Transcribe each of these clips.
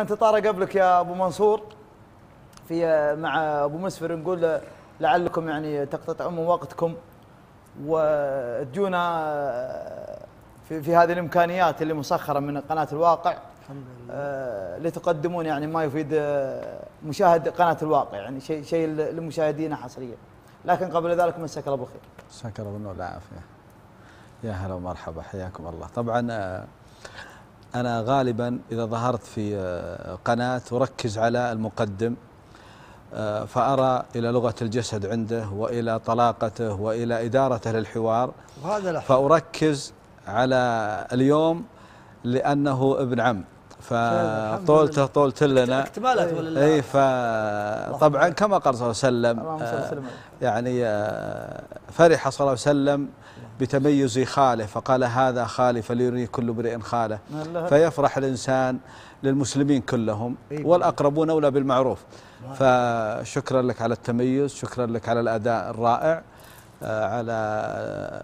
انت طارق قبلك يا ابو منصور في مع ابو مسفر نقول لعلكم يعني تقتطعون من أمم وقتكم وتجونا آه، في في هذه الامكانيات اللي مسخره من قناه الواقع الحمد لله آه، لتقدمون يعني ما يفيد آه، مشاهد قناه الواقع يعني شيء شيء لمشاهدينا حصريا لكن قبل ذلك مساك الله بالخير مساك الله بالنور والعافيه يا هلا ومرحبا حياكم الله طبعا أنا غالبا إذا ظهرت في آه، قناة أركز على المقدم آه، فأرى إلى لغة الجسد عنده وإلى طلاقته وإلى إدارته للحوار وهذا فأركز على اليوم لأنه ابن عم فطولته طيب، طولت لنا ولله اي فطبعا كما قال صلى الله عليه وسلم آه، يعني فرح صلى الله عليه وسلم بتميز خاله فقال هذا خالي فليري كل امرئ خاله فيفرح الإنسان للمسلمين كلهم إيه. والأقربون أولى بالمعروف فشكرا لك على التميز شكرا لك على الأداء الرائع آه، على آه،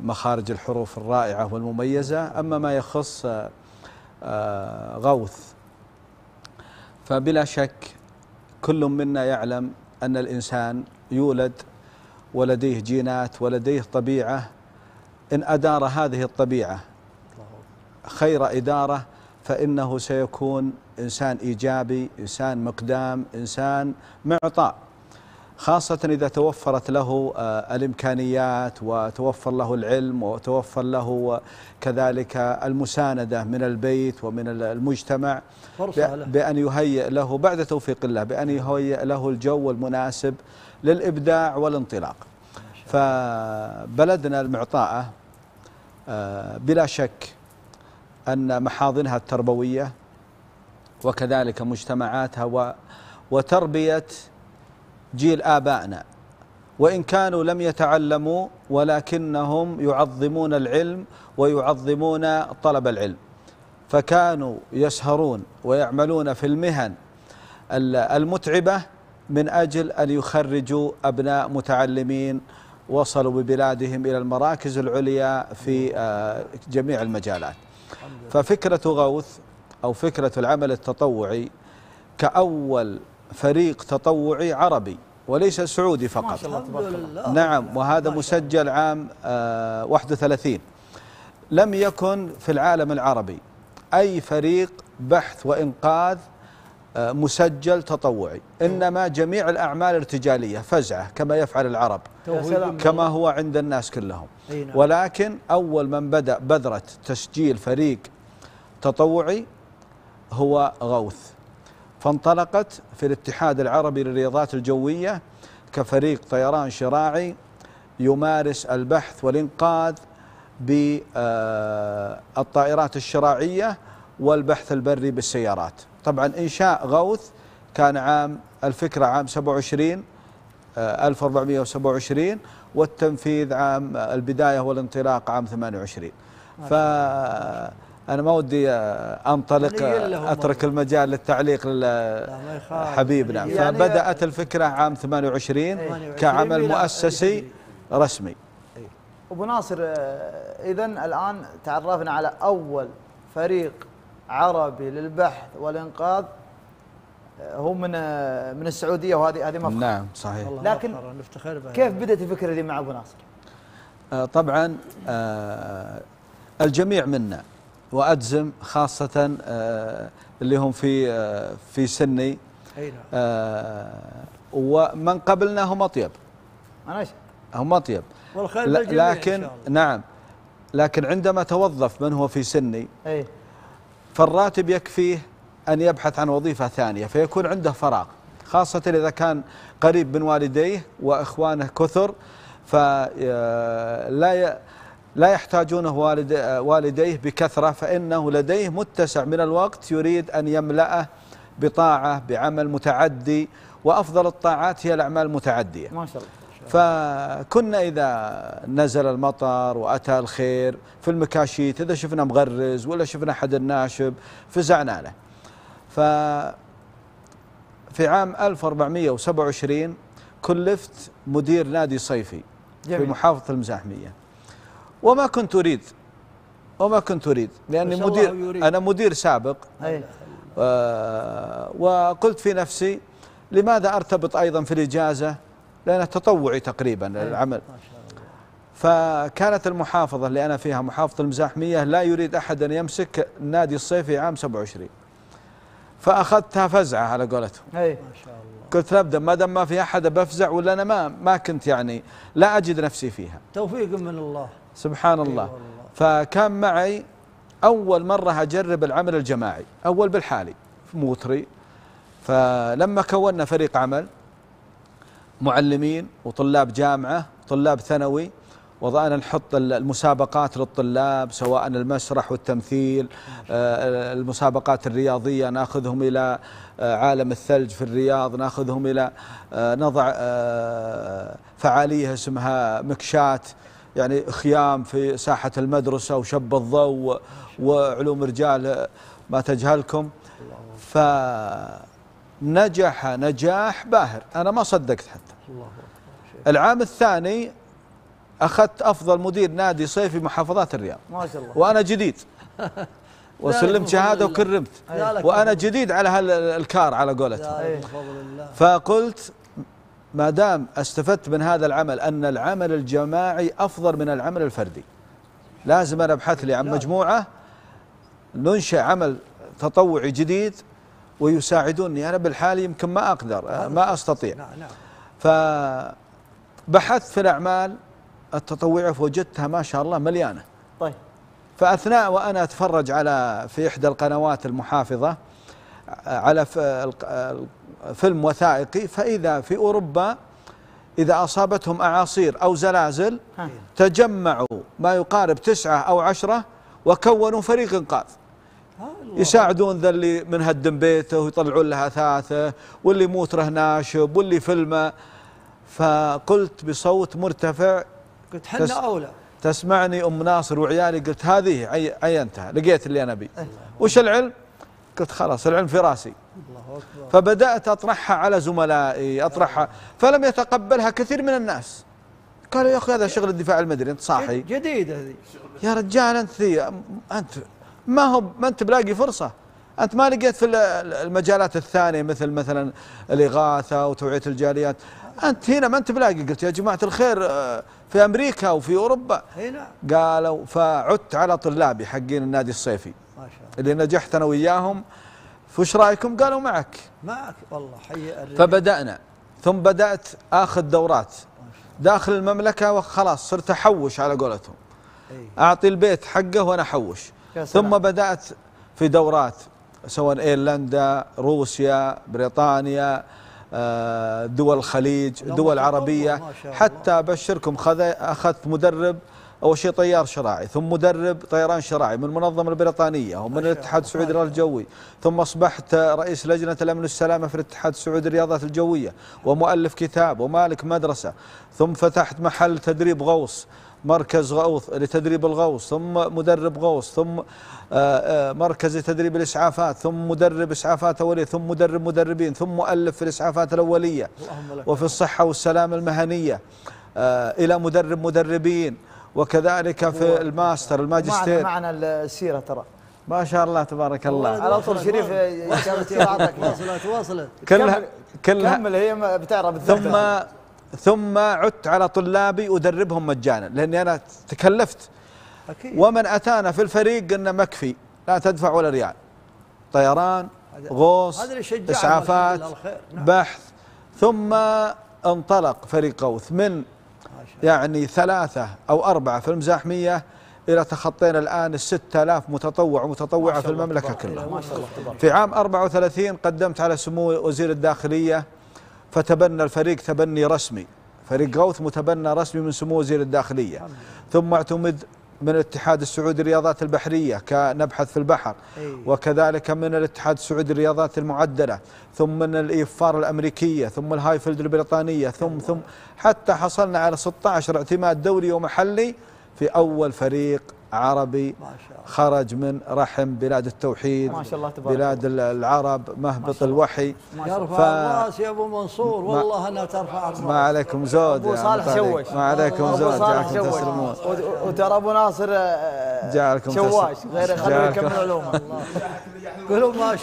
مخارج الحروف الرائعة والمميزة أما ما يخص آه، غوث فبلا شك كل منا يعلم أن الإنسان يولد ولديه جينات ولديه طبيعة إن أدار هذه الطبيعة خير إدارة فإنه سيكون إنسان إيجابي إنسان مقدام إنسان معطاء خاصة إذا توفرت له آه، الإمكانيات وتوفر له العلم وتوفر له آه، كذلك المساندة من البيت ومن المجتمع بأن يهيئ له بعد توفيق الله بأن يهيئ له الجو المناسب للإبداع والانطلاق فبلدنا المعطاءة آه، بلا شك أن محاضنها التربوية وكذلك مجتمعاتها وتربية جيل آبائنا وإن كانوا لم يتعلموا ولكنهم يعظمون العلم ويعظمون طلب العلم فكانوا يسهرون ويعملون في المهن المتعبة من أجل أن يخرجوا أبناء متعلمين وصلوا ببلادهم إلى المراكز العليا في آه، جميع المجالات ففكرة غوث أو فكرة العمل التطوعي كأول فريق تطوعي عربي وليس سعودي فقط ما شاء الله تبارك الله نعم وهذا مسجل عام 31 آه، لم يكن في العالم العربي أي فريق بحث وإنقاذ مسجل تطوعي إنما جميع الأعمال ارتجالية فزعة كما يفعل العرب كما هو عند الناس كلهم نعم. ولكن أول من بدأ بذرة تسجيل فريق تطوعي هو غوث فانطلقت في الاتحاد العربي للرياضات الجوية كفريق طيران شراعي يمارس البحث والإنقاذ بالطائرات آه، الشراعية والبحث البري بالسيارات طبعا إنشاء غوث كان عام الفكرة عام 27 1427 آه، والتنفيذ عام آه، البداية والانطلاق عام 28 ف أنا ما ودي آه، أنطلق أترك المجال للتعليق لحبيبنا يعني فبدأت الفكرة عام 28 إيه. كعمل مؤسسي رسمي إيه. أبو ناصر إذا الآن تعرفنا على أول فريق عربي للبحث والإنقاذ آه، هو من آه، من السعودية وهذه هذه مفخر نعم صحيح لكن نفتخر كيف بدأت الفكرة دي مع أبو ناصر؟ آه، طبعا الجميع منا وأجزم خاصة اللي هم في في سني نعم. ومن قبلنا هم أطيب أنا هم أطيب والخير لكن نعم لكن عندما توظف من هو في سني أي فالراتب يكفيه أن يبحث عن وظيفة ثانية فيكون عنده فراغ خاصة إذا كان قريب من والديه وإخوانه كثر فلا آه، ي... لا يحتاجونه والد... والديه بكثرة فإنه لديه متسع من الوقت يريد أن يملأه بطاعة بعمل متعدي وأفضل الطاعات هي الأعمال المتعدية ما شاء الله فكنا إذا نزل المطر وأتى الخير في المكاشيت إذا شفنا مغرز ولا شفنا حد الناشب فزعنا له ف في عام 1427 كلفت مدير نادي صيفي جميل. في محافظة المزاحمية وما كنت أريد وما كنت أريد لأني مدير أنا مدير سابق آه وقلت في نفسي لماذا أرتبط أيضا في الإجازة لأنه تطوعي تقريبا العمل إيه. فكانت المحافظة اللي أنا فيها محافظة المزاحمية لا يريد أحد أن يمسك النادي الصيفي عام 27 فأخذتها فزعة على قولتهم أي قلت نبدا ما دام ما في احد بفزع ولا انا ما ما كنت يعني لا اجد نفسي فيها توفيق من الله سبحان إيه الله فكان معي اول مره اجرب العمل الجماعي اول بالحالي في موتري فلما كونا فريق عمل معلمين وطلاب جامعة طلاب ثانوي وضعنا نحط المسابقات للطلاب سواء المسرح والتمثيل آه، المسابقات الرياضية ناخذهم إلى آه، عالم الثلج في الرياض ناخذهم إلى آه، نضع فعالية اسمها مكشات يعني خيام في ساحة المدرسة وشب الضوء وعلوم رجال ما تجهلكم ف نجح نجاح باهر أنا ما صدقت حتى الله العام الثاني أخذت أفضل مدير نادي صيفي محافظات الرياض ما شاء الله وأنا جديد وسلمت شهادة وكرمت وأنا جديد على هالكار على قولتهم فقلت ما دام استفدت من هذا العمل أن العمل الجماعي أفضل من العمل الفردي لازم أنا أبحث لي عن مجموعة ننشئ عمل تطوعي جديد ويساعدوني أنا بالحال يمكن ما أقدر أه، ما أستطيع فبحثت في الأعمال التطوعية فوجدتها ما شاء الله مليانة طيب فأثناء وأنا أتفرج على في إحدى القنوات المحافظة على فيلم وثائقي فإذا في أوروبا إذا أصابتهم أعاصير أو زلازل تجمعوا ما يقارب تسعة أو عشرة وكونوا فريق إنقاذ يساعدون ذا اللي منهدم بيته ويطلعون له اثاثه واللي يموت ناشب واللي فلمه فقلت بصوت مرتفع قلت حنا تس اولى تسمعني ام ناصر وعيالي قلت هذه عينتها لقيت اللي انا بي وش العلم؟ قلت خلاص العلم في راسي الله أكبر فبدات اطرحها على زملائي اطرحها فلم يتقبلها كثير من الناس قالوا يا اخي هذا شغل الدفاع المدني انت صاحي جديده هذه يا رجال انت انت ما هو ما انت بلاقي فرصه انت ما لقيت في المجالات الثانيه مثل مثلا الاغاثه وتوعيه الجاليات انت هنا ما انت بلاقي قلت يا جماعه الخير آه، في امريكا وفي اوروبا هنا نعم. قالوا فعدت على طلابي حقين النادي الصيفي ما شاء الله اللي نجحت انا وياهم فوش رايكم؟ قالوا معك معك والله حي فبدانا ثم بدات اخذ دورات داخل المملكه وخلاص صرت احوش على قولتهم اعطي البيت حقه وانا احوش ثم بدأت في دورات سواء ايرلندا روسيا بريطانيا آه، دول الخليج دول عربية حتى أبشركم أخذت مدرب أول شيء طيار شراعي ثم مدرب طيران شراعي من المنظمة البريطانية ومن الاتحاد السعودي للرياضة الجوي ثم أصبحت رئيس لجنة الأمن والسلامة في الاتحاد السعودي للرياضات الجوية ومؤلف كتاب ومالك مدرسة ثم فتحت محل تدريب غوص مركز غوث لتدريب الغوص ثم مدرب غوص ثم آه، آه، مركز لتدريب الإسعافات ثم مدرب إسعافات أولية ثم مدرب مدربين ثم مؤلف في الإسعافات الأولية وفي الصحة والسلامة المهنية آه، إلى مدرب مدربين وكذلك في الماستر الماجستير معنا السيرة ترى ما شاء الله تبارك الله على طول شريف وصلت وصلت كلها كمل هي بتعرف ثم ثم عدت على طلابي أدربهم مجانا لأني أنا تكلفت أكيد. ومن أتانا في الفريق قلنا مكفي لا تدفع ولا ريال طيران غوص إسعافات نعم. بحث ثم انطلق فريق غوث من يعني ثلاثة أو أربعة في المزاحمية إلى تخطينا الآن الستة آلاف متطوع ومتطوعة في المملكة كلها في عام 34 قدمت على سمو وزير الداخلية فتبنى الفريق تبني رسمي فريق غوث متبنى رسمي من سمو وزير الداخلية ثم اعتمد من الاتحاد السعودي للرياضات البحرية كنبحث في البحر إيه. وكذلك من الاتحاد السعودي للرياضات المعدلة ثم من الإيفار الأمريكية ثم الهايفيلد البريطانية ثم ثم حتى حصلنا على 16 اعتماد دولي ومحلي في أول فريق عربي ما شاء الله. خرج من رحم بلاد التوحيد ما شاء الله تبارك بلاد العرب مهبط ما الوحي يرفع شاء يا ابو منصور والله انها ترفع راسي ما عليكم زود ابو صالح سوش ما عليكم زود جعلكم تسلمون وترى ابو ناصر آه، جعلكم شواش غير خلوه يكمل علومه قولوا ما شاء